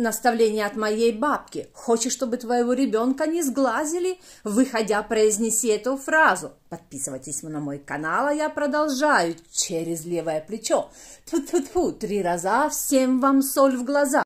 Наставление от моей бабки. Хочешь, чтобы твоего ребенка не сглазили? Выходя, произнеси эту фразу. Подписывайтесь на мой канал, а я продолжаю через левое плечо. Тут-тут-тут, три раза всем вам соль в глаза.